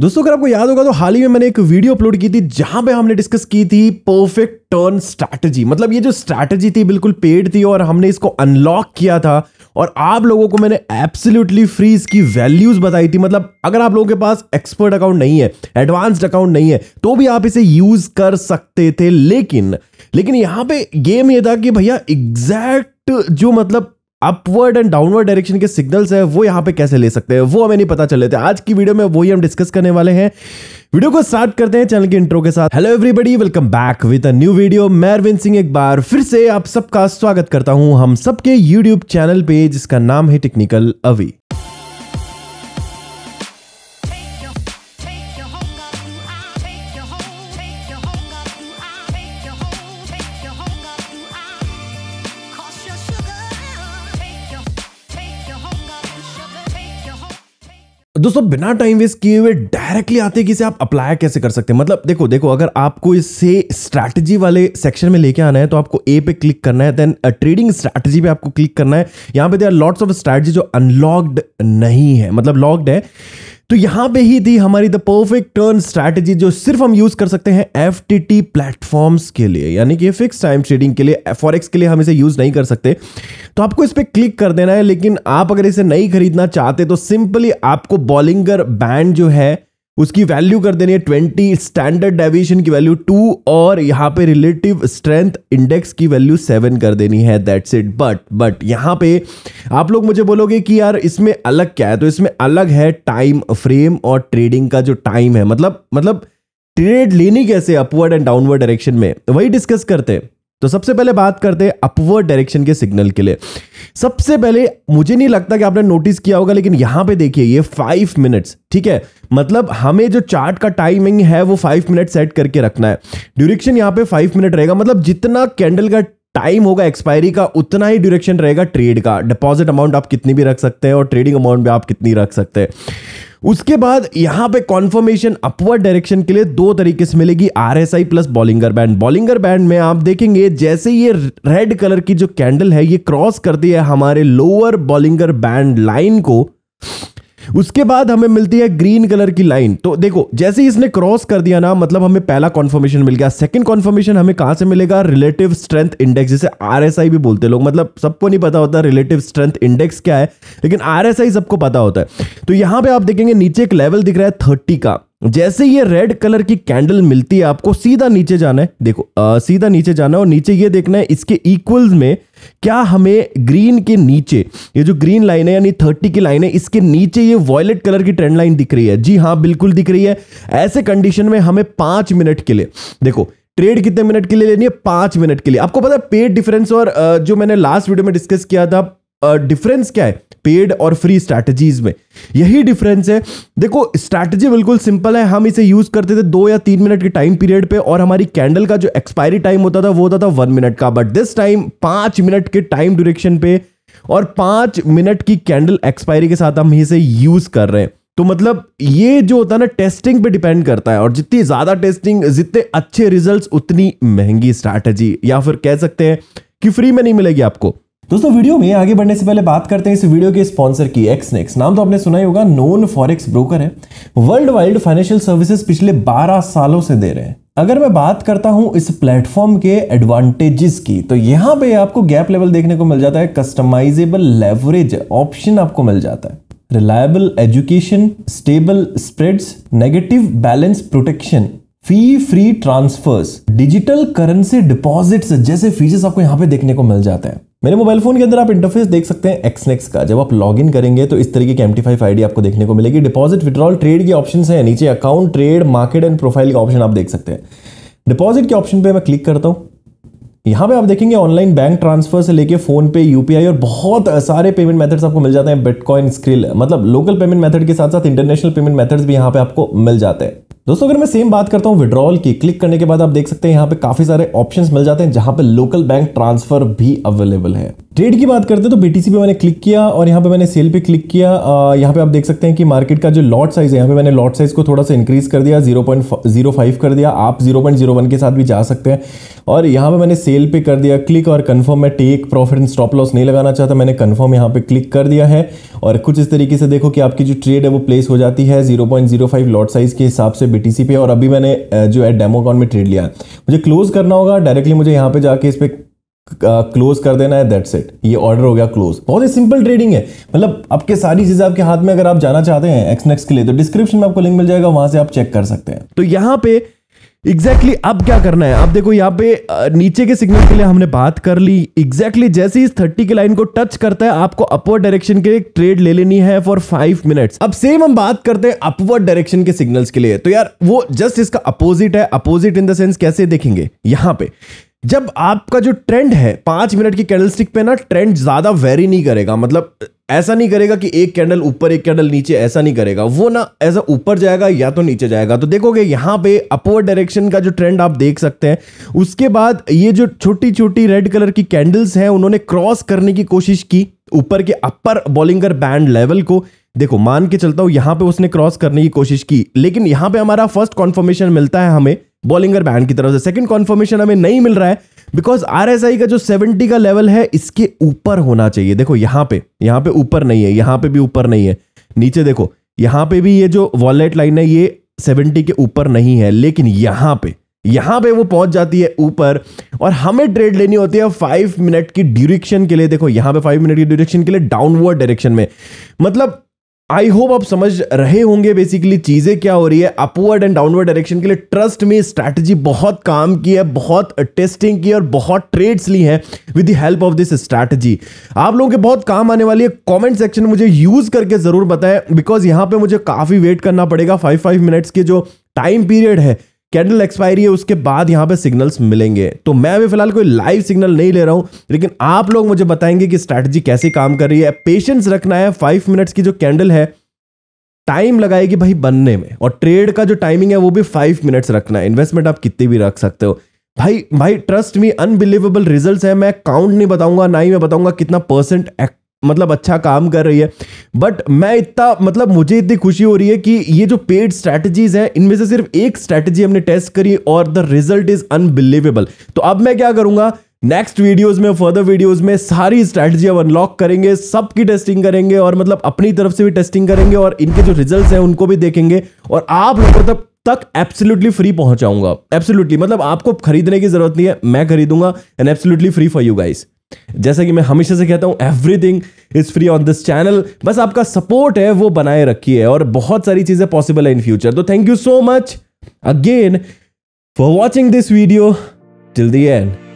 दोस्तों अगर आपको याद होगा तो हाल ही में मैंने एक वीडियो अपलोड की थी जहां पे हमने डिस्कस की थी परफेक्ट टर्न स्ट्रैटेजी मतलब ये जो स्ट्रैटेजी थी बिल्कुल पेड थी और हमने इसको अनलॉक किया था और आप लोगों को मैंने एब्सोल्युटली फ्री इसकी वैल्यूज बताई थी मतलब अगर आप लोगों के पास एक्सपर्ट अकाउंट नहीं है एडवांस्ड अकाउंट नहीं है तो भी आप इसे यूज कर सकते थे लेकिन लेकिन यहां पे गेम ये था कि भैया एग्जैक्ट जो मतलब अपवर्ड एंड डाउनवर्ड डायरेक्शन के सिग्नल्स है वो यहाँ पे कैसे ले सकते हैं वो हमें नहीं पता चले थे आज की वीडियो में वही हम डिस्कस करने वाले हैं वीडियो को स्टार्ट करते हैं चैनल के इंट्रो के साथ hello everybody welcome back with a new video मैं अरविंद सिंह एक बार फिर से आप सबका स्वागत करता हूं हम सबके यूट्यूब चैनल पे जिसका नाम है टेक्निकल अवी दोस्तों बिना टाइम वेस्ट किए हुए डायरेक्टली आते कि इसे आप अप्लाई कैसे कर सकते हैं मतलब देखो देखो अगर आपको इससे स्ट्रैटेजी वाले सेक्शन में लेके आना है तो आपको ए पे क्लिक करना है देन ट्रेडिंग स्ट्रैटेजी पे आपको क्लिक करना है यहां पे there are lots of strategy जो अनलॉक्ड नहीं है मतलब लॉक्ड है तो यहां पे ही थी हमारी द परफेक्ट टर्न स्ट्रैटेजी जो सिर्फ हम यूज कर सकते हैं एफ टी टी प्लेटफॉर्म्स के लिए यानी कि फिक्स टाइम ट्रेडिंग के लिए फॉरेक्स के लिए हम इसे यूज नहीं कर सकते तो आपको इस पर क्लिक कर देना है लेकिन आप अगर इसे नहीं खरीदना चाहते तो सिंपली आपको बॉलिंगर बैंड जो है उसकी वैल्यू कर देनी है ट्वेंटी स्टैंडर्ड डेविएशन की वैल्यू टू और यहाँ पे रिलेटिव स्ट्रेंथ इंडेक्स की वैल्यू सेवन कर देनी है दैट्स इट बट बट यहाँ पे आप लोग मुझे बोलोगे कि यार इसमें अलग क्या है तो इसमें अलग है टाइम फ्रेम और ट्रेडिंग का जो टाइम है मतलब मतलब ट्रेड लेनी कैसे अपवर्ड एंड डाउनवर्ड डायरेक्शन में वही डिस्कस करते हैं तो सबसे पहले बात करते हैं अपवर्ड डायरेक्शन के सिग्नल के लिए सबसे पहले मुझे नहीं लगता कि आपने नोटिस किया होगा लेकिन यहां पे देखिए ये फाइव मिनट्स ठीक है मतलब हमें जो चार्ट का टाइमिंग है वो फाइव मिनट सेट करके रखना है ड्यूरेक्शन यहां पे फाइव मिनट रहेगा मतलब जितना कैंडल का टाइम होगा एक्सपायरी का उतना ही ड्यूरेक्शन रहेगा ट्रेड का डिपॉजिट अमाउंट आप कितनी भी रख सकते हैं और ट्रेडिंग अमाउंट भी आप कितनी रख सकते हैं उसके बाद यहां पे कॉन्फर्मेशन अपवर्ड डायरेक्शन के लिए दो तरीके से मिलेगी R S I plus Bollinger band Bollinger band में आप देखेंगे जैसे ये रेड कलर की जो कैंडल है ये क्रॉस करती है हमारे लोअर बॉलिंगर बैंड लाइन को उसके बाद हमें मिलती है ग्रीन कलर की लाइन तो देखो जैसे ही इसने क्रॉस कर दिया ना मतलब हमें पहला कॉन्फर्मेशन मिल गया सेकंड कॉन्फर्मेशन हमें कहां से मिलेगा रिलेटिव स्ट्रेंथ इंडेक्स जिसे आर भी बोलते हैं लोग मतलब सबको नहीं पता होता रिलेटिव स्ट्रेंथ इंडेक्स क्या है लेकिन आर सबको पता होता है तो यहां पर आप देखेंगे नीचे एक लेवल दिख रहा है थर्टी का जैसे ये रेड कलर की कैंडल मिलती है आपको सीधा नीचे जाना है देखो आ, सीधा नीचे जाना है और नीचे ये देखना है इसके इक्वल्स में क्या हमें ग्रीन के नीचे ये जो ग्रीन लाइन है यानी थर्टी की लाइन है इसके नीचे ये वॉयलेट कलर की ट्रेंड लाइन दिख रही है जी हाँ बिल्कुल दिख रही है ऐसे कंडीशन में हमें पांच मिनट के लिए देखो ट्रेड कितने मिनट के लिए लेनी है पांच मिनट के लिए आपको पता है पेड डिफरेंस और जो मैंने लास्ट वीडियो में डिस्कस किया था डिफरेंस क्या है पेड और फ्री स्ट्रैटेजीज में यही डिफरेंस है देखो स्ट्रैटेजी बिल्कुल सिंपल है हम इसे यूज करते थे दो या तीन मिनट के टाइम पीरियड पे और हमारी कैंडल का जो एक्सपायरी टाइम होता था वो होता था वन मिनट का बट दिस टाइम पांच मिनट के टाइम ड्यूरेक्शन पे और पांच मिनट की कैंडल एक्सपायरी के साथ हम इसे यूज कर रहे हैं तो मतलब ये जो होता है ना टेस्टिंग पे डिपेंड करता है और जितनी ज्यादा टेस्टिंग जितने अच्छे रिजल्ट्स उतनी महंगी स्ट्रैटेजी या फिर कह सकते हैं कि फ्री में नहीं मिलेगी आपको दोस्तों वीडियो में आगे बढ़ने से पहले बात करते हैं इस वीडियो के स्पॉन्सर की एक्सनेक्स नाम तो आपने सुना ही होगा नोन फॉरेक्स ब्रोकर है वर्ल्ड वाइड फाइनेंशियल सर्विसेज पिछले 12 सालों से दे रहे हैं अगर मैं बात करता हूं इस प्लेटफॉर्म के एडवांटेजेस की तो यहां पे आपको गैप लेवल देखने को मिल जाता है कस्टमाइजेबल लेवरेज ऑप्शन आपको मिल जाता है reliable education stable spreads negative balance protection fee free transfers digital currency deposits जैसे फीचर्स आपको यहाँ पे देखने को मिल जाते हैं मेरे मोबाइल फोन के अंदर आप इंटरफेस देख सकते हैं एक्सनेक्स का जब आप लॉग इन करेंगे तो इस तरीके की एमटी फाइव आईडी आपको देखने को मिलेगी डिपॉजिट विड्रॉल ट्रेड के ऑप्शन है नीचे account trade market and profile का ऑप्शन आप देख सकते हैं डिपॉजिट के ऑप्शन पे मैं क्लिक करता हूँ यहाँ पे आप देखेंगे ऑनलाइन बैंक ट्रांसफर से लेके फोन पे यूपीआई और बहुत सारे पेमेंट मेथड्स आपको मिल जाते हैं बिटकॉइन स्क्रिल मतलब लोकल पेमेंट मेथड के साथ साथ इंटरनेशनल पेमेंट मेथड्स भी यहाँ पे आपको मिल जाते हैं दोस्तों अगर मैं सेम बात करता हूँ विड्रॉल की क्लिक करने के बाद आप देख सकते हैं यहाँ पे काफ़ी सारे ऑप्शंस मिल जाते हैं जहां पे लोकल बैंक ट्रांसफर भी अवेलेबल है ट्रेड की बात करते हैं तो बी पे मैंने क्लिक किया और यहाँ पे मैंने सेल पे क्लिक किया आ, यहाँ पे आप देख सकते हैं कि मार्केट का जो लॉट साइज़ है यहाँ पे मैंने लॉट साइज़ को थोड़ा सा इंक्रीज़ कर दिया जीरो पॉइंट जीरो फाइव कर दिया आप जीरो पॉइंट जीरो वन के साथ भी जा सकते हैं और यहाँ पे मैंने सेल पे कर दिया क्लिक और कन्फर्म मैं take profit and stop loss नहीं लगाना चाहता मैंने कन्फर्म यहाँ पे क्लिक कर दिया है और कुछ इस तरीके से देखो कि आपकी जो ट्रेड है वो प्लेस हो जाती है zero point zero five lot size के हिसाब से बी पे और अभी मैंने जो है डेमो अकाउंट में ट्रेड लिया मुझे क्लोज करना होगा डायरेक्टली मुझे यहाँ पे जाके इस पर क्लोज कर देना है दैट्स इट ये ऑर्डर हो गया क्लोज बहुत ही सिंपल ट्रेडिंग है मतलब आपके सारी चीजें आपके हाथ में अगर आप जाना चाहते हैं एक्सनेक्स के लिए तो डिस्क्रिप्शन में आपको लिंक मिल जाएगा वहां से आप चेक कर सकते हैं तो यहां पे एग्जैक्टली exactly अब क्या करना है आप देखो यहाँ पे नीचे के सिग्नल के लिए हमने बात कर ली एग्जैक्टली exactly जैसे इस थर्टी की लाइन को टच करता है आपको अपवर्ड डायरेक्शन के ट्रेड ले लेनी है फॉर फाइव मिनट्स अब सेम हम बात करते हैं अपवर्ड डायरेक्शन के सिग्नल्स के लिए तो यार वो जस्ट इसका अपोजिट है अपोजिट इन द सेंस कैसे देखेंगे यहां पे जब आपका जो ट्रेंड है पांच मिनट की कैंडल स्टिक पे ना ट्रेंड ज्यादा वेरी नहीं करेगा मतलब ऐसा नहीं करेगा कि एक कैंडल ऊपर एक कैंडल नीचे ऐसा नहीं करेगा वो ना ऐसा ऊपर जाएगा या तो नीचे जाएगा तो देखोगे यहां पे अपोवर डायरेक्शन का जो ट्रेंड आप देख सकते हैं उसके बाद ये जो छोटी छोटी रेड कलर की कैंडल्स हैं उन्होंने क्रॉस करने की कोशिश की ऊपर के अपर बॉलिंगर बैंड लेवल को देखो मान के चलता हूं यहां पे उसने क्रॉस करने की कोशिश की लेकिन यहां पे हमारा फर्स्ट कॉन्फर्मेशन मिलता है हमें बॉलिंगर बैंड की तरफ से सेकंड कॉन्फर्मेशन हमें नहीं मिल रहा है बिकॉज आर का जो 70 का लेवल है इसके ऊपर होना चाहिए देखो यहां पे यहां पे ऊपर नहीं है यहां पे भी ऊपर नहीं है नीचे देखो यहां पे भी ये जो वॉलेट लाइन है ये 70 के ऊपर नहीं है लेकिन यहां पे यहां पे वो पहुंच जाती है ऊपर और हमें ट्रेड लेनी होती है फाइव मिनट की ड्यूरेक्शन के लिए देखो यहां पे फाइव मिनट की ड्यूरेक्शन के लिए डाउनवर्ड डायरेक्शन में मतलब आई होप आप समझ रहे होंगे बेसिकली चीजें क्या हो रही है अपवर्ड एंड डाउनवर्ड डायरेक्शन के लिए ट्रस्ट में स्ट्रैटेजी बहुत काम की है बहुत टेस्टिंग की और बहुत ट्रेड्स ली हैं with the help of this strategy आप लोगों के बहुत काम आने वाली है कमेंट सेक्शन में मुझे यूज करके जरूर बताएं बिकॉज यहां पे मुझे काफी वेट करना पड़ेगा फाइव फाइव मिनट्स के जो टाइम पीरियड है कैंडल एक्सपायरी है उसके बाद यहाँ पे सिग्नल्स मिलेंगे तो मैं अभी फिलहाल कोई लाइव सिग्नल नहीं ले रहा हूँ लेकिन आप लोग मुझे बताएंगे कि स्ट्रैटेजी कैसे काम कर रही है पेशेंस रखना है फाइव मिनट्स की जो कैंडल है टाइम लगाएगी भाई बनने में और ट्रेड का जो टाइमिंग है वो भी फाइव मिनट्स रखना है इन्वेस्टमेंट आप कितने भी रख सकते हो भाई भाई ट्रस्ट मी अनबिलीवेबल रिजल्ट है मैं काउंट नहीं बताऊंगा ना ही मैं बताऊंगा कितना परसेंट मतलब अच्छा काम कर रही है बट मैं इतना मतलब मुझे इतनी खुशी हो रही है कि ये जो पेड स्ट्रैटेजीज है इनमें से सिर्फ एक स्ट्रैटेजी हमने टेस्ट करी और द रिजल्ट इज अनबिलीवेबल तो अब मैं क्या करूंगा नेक्स्ट वीडियोस में फर्दर वीडियोस में सारी स्ट्रैटेजी अब अनलॉक करेंगे सबकी टेस्टिंग करेंगे और मतलब अपनी तरफ से भी टेस्टिंग करेंगे और इनके जो रिजल्ट हैं उनको भी देखेंगे और आप लोगों तक तक एब्सोल्युटली फ्री पहुंचाऊंगा एब्सोल्युटली मतलब आपको खरीदने की जरूरत नहीं है मैं खरीदूंगा and absolutely free for you guys जैसा कि मैं हमेशा से कहता हूँ everything is free on this channel बस आपका सपोर्ट है वो बनाए रखी है और बहुत सारी चीजें पॉसिबल है इन फ्यूचर तो thank you so much again for watching this video till the and